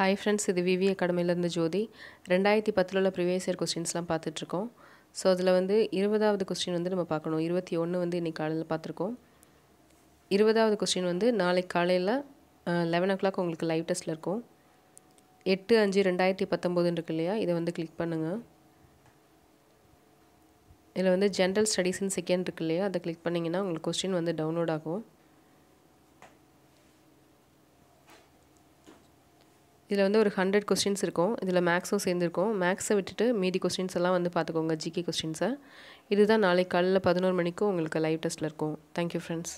hi friends இது விவி அகாடமிலேருந்து ஜோதி ரெண்டாயிரத்தி பத்தில் உள்ள ப்ரிவியஸ் இயர் கொஸ்டின்ஸ்லாம் பார்த்துட்ருக்கோம் ஸோ அதில் வந்து இருபதாவது கொஸ்டின் வந்து நம்ம பார்க்கணும் இருபத்தி ஒன்று வந்து இன்றைக்கி காலையில் பார்த்துருக்கோம் இருபதாவது கொஸ்டின் வந்து நாளைக்கு காலையில் லெவன் ஓ கிளாக் உங்களுக்கு லைவ் டெஸ்ட்டில் இருக்கும் எட்டு அஞ்சு ரெண்டாயிரத்தி பத்தொம்போதுன்னு இருக்கு இல்லையா இதை வந்து கிளிக் பண்ணுங்கள் இதில் வந்து ஜென்ரல் ஸ்டடீஸ்னு செகண்ட் இருக்கு இல்லையா அதை கிளிக் பண்ணிங்கன்னா உங்களுக்கு கொஸ்டின் வந்து டவுன்லோட் ஆகும் இதில் வந்து ஒரு ஹண்ட்ரட் கொஸ்டின்ஸ் இருக்கும் இதில் மேக்ஸும் சேர்ந்துருக்கும் மேக்ஸை விட்டுட்டு மீதி கொஸ்டின்ஸ் எல்லாம் வந்து பார்த்துக்கோங்க ஜிகே கொஸ்டின்ஸை இதுதான் நாளைக்கு காலையில் பதினோரு மணிக்கு உங்களுக்கு லைவ் டெஸ்ட்டில் இருக்கும் தேங்க்யூ ஃப்ரெண்ட்ஸ்